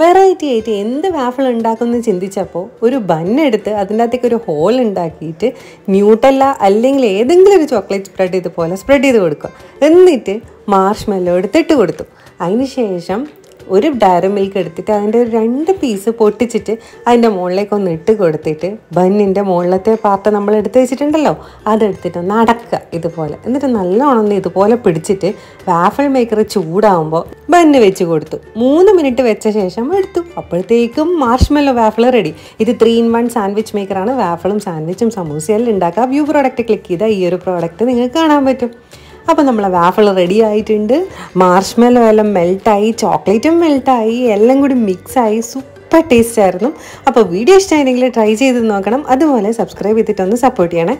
variety ആയിട്ട് എന്ത് waffle ഉണ്ടാക്കുമെന്ന് ചിന്തിച്ചപ്പോൾ ഒരു ബണ്ണെടുത്ത് അതിൻ്റെ അകത്തേക്ക് ഒരു ഹോൾ ഉണ്ടാക്കിയിട്ട് ന്യൂട്ടല്ല അല്ലെങ്കിൽ ഏതെങ്കിലും ഒരു ചോക്ലേറ്റ് സ്പ്രെഡ് ഇതുപോലെ സ്പ്രെഡ് ചെയ്ത് കൊടുക്കുക എന്നിട്ട് മാർഷ്മെല്ലോ എടുത്തിട്ട് കൊടുത്തു അതിന് ശേഷം ഒരു ഡയറി മിൽക്ക് എടുത്തിട്ട് അതിൻ്റെ രണ്ട് പീസ് പൊട്ടിച്ചിട്ട് അതിൻ്റെ മുകളിലേക്ക് ഒന്ന് ഇട്ട് കൊടുത്തിട്ട് ബന്നിൻ്റെ മുകളിലത്തെ പാർട്ട് നമ്മൾ എടുത്ത് വെച്ചിട്ടുണ്ടല്ലോ അതെടുത്തിട്ട് നടക്കുക ഇതുപോലെ എന്നിട്ട് നല്ലോണം ഒന്ന് ഇതുപോലെ പിടിച്ചിട്ട് വാഫിൾ മേക്കർ ചൂടാവുമ്പോൾ ബന്ന് വെച്ച് കൊടുത്തു മൂന്ന് മിനിറ്റ് വെച്ച ശേഷം എടുത്തു അപ്പോഴത്തേക്കും മാർഷ്മെല്ലോ വാഫിൾ റെഡി ഇത് ത്രീ ഇൻ വൺ സാൻഡ്വിച്ച് മേക്കറാണ് വാഫിളും സാൻഡ്വിച്ചും സമൂസയെല്ലാം ഉണ്ടാക്കുക വ്യൂ പ്രോഡക്റ്റ് ക്ലിക്ക് ചെയ്താൽ ഈ ഒരു പ്രോഡക്റ്റ് നിങ്ങൾക്ക് കാണാൻ പറ്റും അപ്പോൾ നമ്മളെ വാഫിൾ റെഡി ആയിട്ടുണ്ട് മാർഷ്മെല്ലോ എല്ലാം മെൽട്ടായി ചോക്ലേറ്റും മെൽട്ടായി എല്ലാം കൂടി മിക്സായി സൂപ്പർ ടേസ്റ്റ് ആയിരുന്നു അപ്പോൾ വീഡിയോ ഇഷ്ടമായിരുന്നെങ്കിൽ ട്രൈ ചെയ്ത് നോക്കണം അതുപോലെ സബ്സ്ക്രൈബ് ചെയ്തിട്ടൊന്ന് സപ്പോർട്ട് ചെയ്യണേ